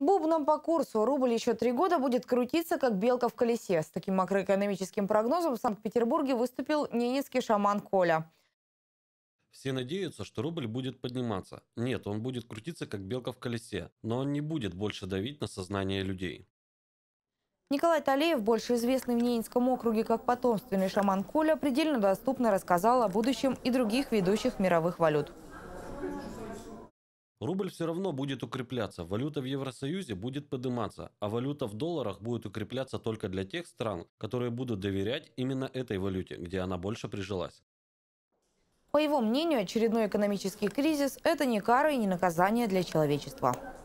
Бубном по курсу рубль еще три года будет крутиться, как белка в колесе. С таким макроэкономическим прогнозом в Санкт-Петербурге выступил ненецкий шаман Коля. Все надеются, что рубль будет подниматься. Нет, он будет крутиться, как белка в колесе, но он не будет больше давить на сознание людей. Николай Талеев, больше известный в Ненецком округе как потомственный шаман Коля, предельно доступно рассказал о будущем и других ведущих мировых валют. Рубль все равно будет укрепляться, валюта в Евросоюзе будет подниматься, а валюта в долларах будет укрепляться только для тех стран, которые будут доверять именно этой валюте, где она больше прижилась. По его мнению, очередной экономический кризис – это не кара и не наказание для человечества.